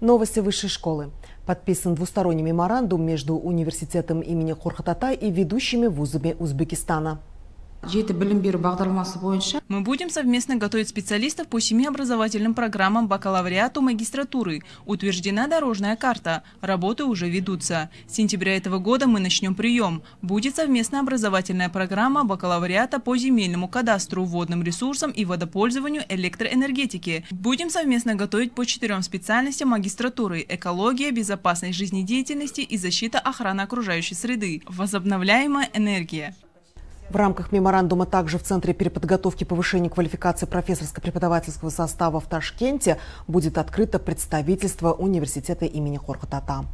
Новости высшей школы. Подписан двусторонний меморандум между университетом имени Хорхатата и ведущими вузами Узбекистана. Мы будем совместно готовить специалистов по семи образовательным программам бакалавриату магистратуры. Утверждена дорожная карта. Работы уже ведутся. С сентября этого года мы начнем прием. Будет совместная образовательная программа бакалавриата по земельному кадастру, водным ресурсам и водопользованию электроэнергетики. Будем совместно готовить по четырем специальностям магистратуры – экология, безопасность жизнедеятельности и защита охраны окружающей среды, возобновляемая энергия. В рамках меморандума также в Центре переподготовки повышения квалификации профессорско-преподавательского состава в Ташкенте будет открыто представительство университета имени Хорхотата.